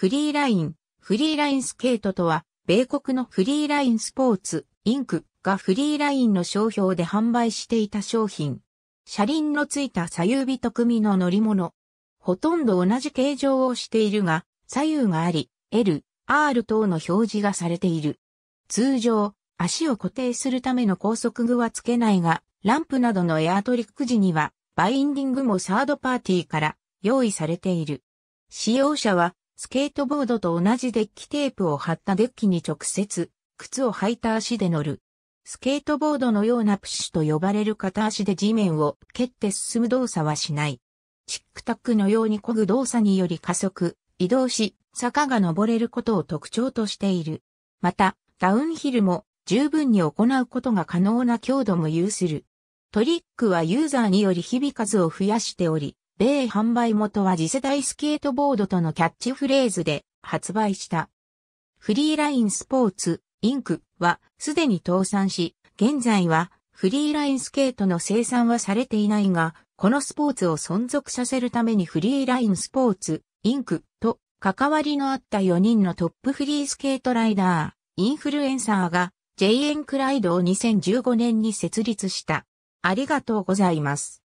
フリーライン、フリーラインスケートとは、米国のフリーラインスポーツ、インクがフリーラインの商標で販売していた商品。車輪のついた左右人組の乗り物。ほとんど同じ形状をしているが、左右があり、L、R 等の表示がされている。通常、足を固定するための高速具はつけないが、ランプなどのエアトリック時には、バインディングもサードパーティーから用意されている。使用者はスケートボードと同じデッキテープを貼ったデッキに直接、靴を履いた足で乗る。スケートボードのようなプッシュと呼ばれる片足で地面を蹴って進む動作はしない。チックタックのように漕ぐ動作により加速、移動し、坂が登れることを特徴としている。また、ダウンヒルも十分に行うことが可能な強度も有する。トリックはユーザーにより日々数を増やしており、米販売元は次世代スケートボードとのキャッチフレーズで発売した。フリーラインスポーツ、インクはすでに倒産し、現在はフリーラインスケートの生産はされていないが、このスポーツを存続させるためにフリーラインスポーツ、インクと関わりのあった4人のトップフリースケートライダー、インフルエンサーが JN クライドを2015年に設立した。ありがとうございます。